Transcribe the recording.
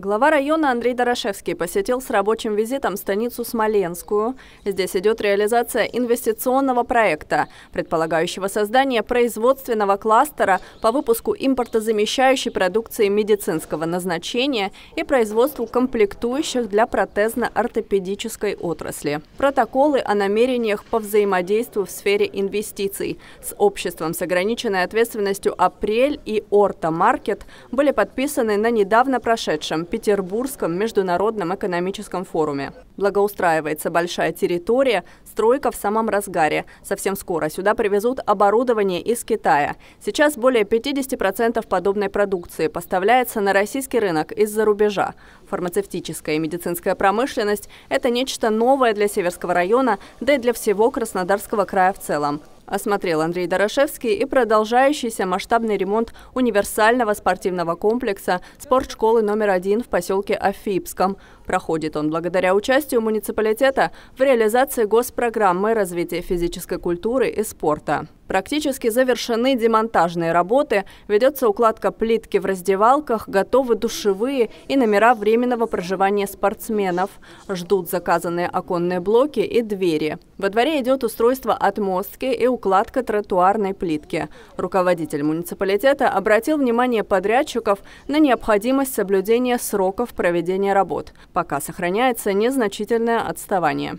Глава района Андрей Дорошевский посетил с рабочим визитом станицу Смоленскую. Здесь идет реализация инвестиционного проекта, предполагающего создание производственного кластера по выпуску импортозамещающей продукции медицинского назначения и производству комплектующих для протезно-ортопедической отрасли. Протоколы о намерениях по взаимодействию в сфере инвестиций с обществом с ограниченной ответственностью «Апрель» и «Ортомаркет» были подписаны на недавно прошедшем Петербургском международном экономическом форуме. Благоустраивается большая территория, стройка в самом разгаре. Совсем скоро сюда привезут оборудование из Китая. Сейчас более 50% подобной продукции поставляется на российский рынок из-за рубежа. Фармацевтическая и медицинская промышленность – это нечто новое для Северского района, да и для всего Краснодарского края в целом осмотрел Андрей Дорошевский и продолжающийся масштабный ремонт универсального спортивного комплекса спортшколы номер один в поселке Афипском. Проходит он благодаря участию муниципалитета в реализации госпрограммы развития физической культуры и спорта. Практически завершены демонтажные работы, ведется укладка плитки в раздевалках, готовы душевые и номера временного проживания спортсменов. Ждут заказанные оконные блоки и двери. Во дворе идет устройство отмостки и укладка тротуарной плитки. Руководитель муниципалитета обратил внимание подрядчиков на необходимость соблюдения сроков проведения работ пока сохраняется незначительное отставание.